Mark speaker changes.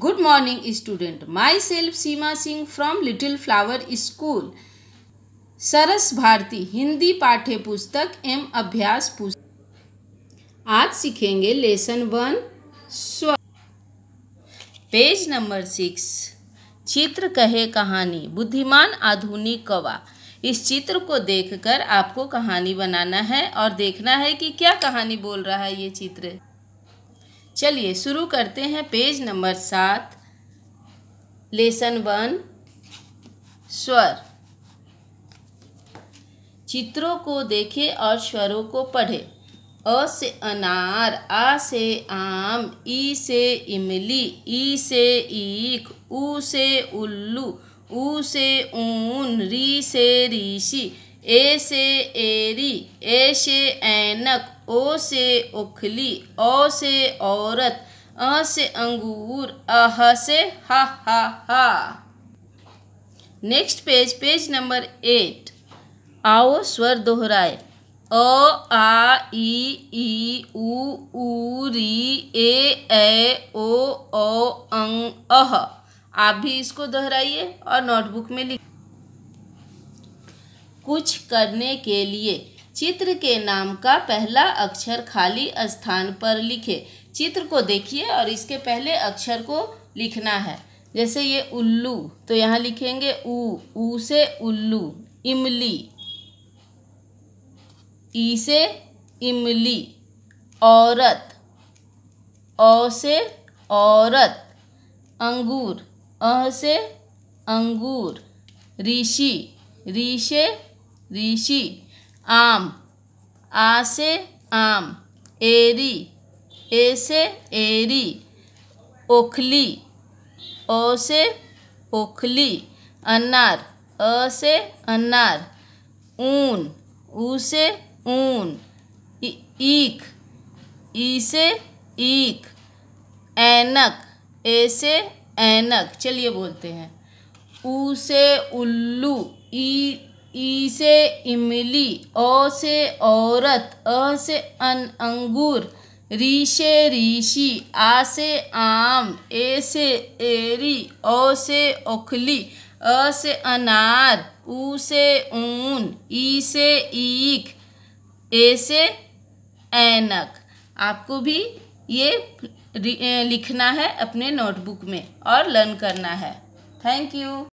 Speaker 1: good morning student myself Seema Singh from little flower school Saras Bharati Hindi पाठ्य पुस्तक एम अभ्यास पुस्तक आज सीखेंगे लेसन वन स्व पेज नंबर सिक्स चित्र कहे कहानी बुद्धिमान आधुनिक कवा इस चित्र को देखकर आपको कहानी बनाना है और देखना है कि क्या कहानी बोल रहा है ये चित्र चलिए शुरू करते हैं पेज नंबर सात लेसन वन स्वर चित्रों को देखें और स्वरों को पढ़ें अ से अनार आ से आम ई से इमली ई से ईख ऊ से उल्लू ऊ से ऊन री से ऋषि ए से एरी ए से ऐनक ओ से उखली ओ से औरत अ से अंगूर अह से हा हा हा next page page number eight आओ स्वर दोहराए अ आ ई ई उ ऊ री ए ए ओ ओ अंग अह आप भी इसको दोहराइए और नोटबुक में लिख कुछ करने के लिए चित्र के नाम का पहला अक्षर खाली स्थान पर लिखे चित्र को देखिए और इसके पहले अक्षर को लिखना है जैसे ये उल्लू तो यहाँ लिखेंगे ऊ ऊ से उल्लू इमली ई से इमली औरत औ से औरत अंगूर अ से अंगूर ऋषि ऋषे ऋषि आम आ से आम एरी ए से एरी ओखली ओ से ओखली अनार अ से अनार ऊन ऊ से ऊन ईख ई से ईख ऐनक ए से ऐनक चलिए बोलते हैं ऊ से उल्लू ई ई से इमली ओ से औरत अ से अन अंगूर री से ऋषि आ से आम ए से एरी ओ से ओखली अ से अनार ऊ से ऊन ई से ईख ए से ऐनक आपको भी ये लिखना है अपने नोटबुक में और लर्न करना है थैंक यू